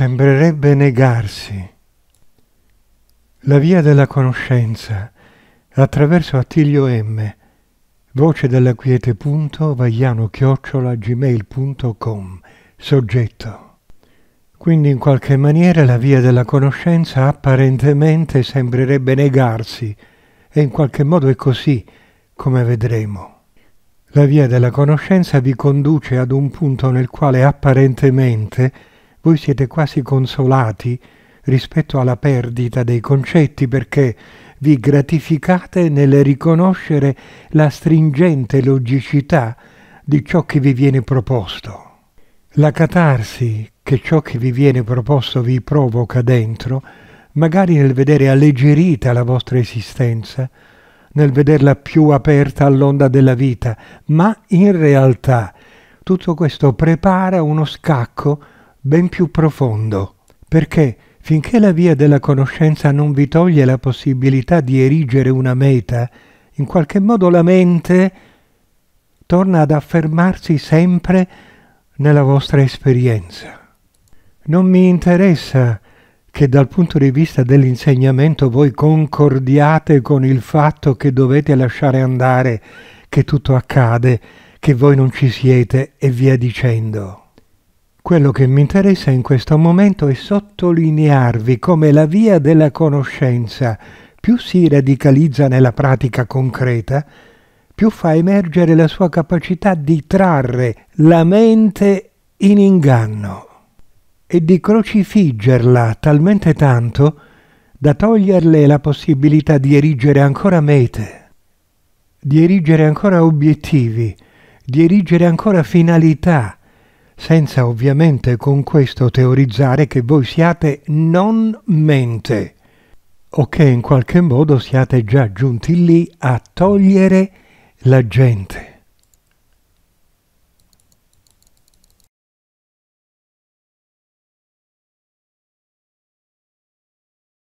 sembrerebbe negarsi. La via della conoscenza, attraverso Attilio M, voce della quiete punto vagliano chiocciola gmail.com, soggetto. Quindi in qualche maniera la via della conoscenza apparentemente sembrerebbe negarsi e in qualche modo è così, come vedremo. La via della conoscenza vi conduce ad un punto nel quale apparentemente voi siete quasi consolati rispetto alla perdita dei concetti perché vi gratificate nel riconoscere la stringente logicità di ciò che vi viene proposto. La catarsi che ciò che vi viene proposto vi provoca dentro, magari nel vedere alleggerita la vostra esistenza, nel vederla più aperta all'onda della vita, ma in realtà tutto questo prepara uno scacco ben più profondo, perché finché la via della conoscenza non vi toglie la possibilità di erigere una meta, in qualche modo la mente torna ad affermarsi sempre nella vostra esperienza. Non mi interessa che dal punto di vista dell'insegnamento voi concordiate con il fatto che dovete lasciare andare, che tutto accade, che voi non ci siete e via dicendo. Quello che mi interessa in questo momento è sottolinearvi come la via della conoscenza più si radicalizza nella pratica concreta, più fa emergere la sua capacità di trarre la mente in inganno e di crocifiggerla talmente tanto da toglierle la possibilità di erigere ancora mete, di erigere ancora obiettivi, di erigere ancora finalità, senza ovviamente con questo teorizzare che voi siate non mente o che in qualche modo siate già giunti lì a togliere la gente.